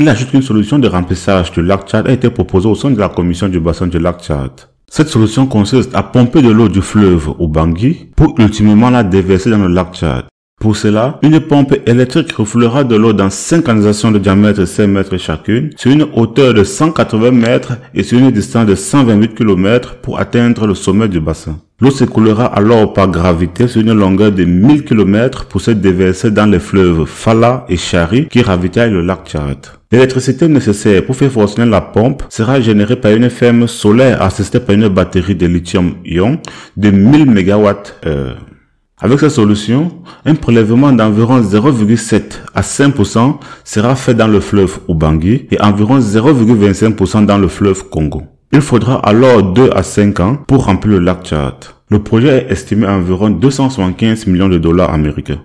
Il ajoute qu'une solution de remplissage du lac Tchad a été proposée au sein de la commission du bassin du lac Tchad. Cette solution consiste à pomper de l'eau du fleuve au Bangui pour ultimement la déverser dans le lac Tchad. Pour cela, une pompe électrique refoulera de l'eau dans 5 canalisations de diamètre 5 mètres chacune, sur une hauteur de 180 mètres et sur une distance de 128 km pour atteindre le sommet du bassin. L'eau s'écoulera alors par gravité sur une longueur de 1000 km pour se déverser dans les fleuves Fala et Chari qui ravitaillent le lac Tcharet. L'électricité nécessaire pour faire fonctionner la pompe sera générée par une ferme solaire assistée par une batterie de lithium-ion de 1000 MWh. Avec cette solution, un prélèvement d'environ 0,7 à 5% sera fait dans le fleuve Ubangi et environ 0,25% dans le fleuve Congo. Il faudra alors 2 à 5 ans pour remplir le lac Tchad. Le projet est estimé à environ 275 millions de dollars américains.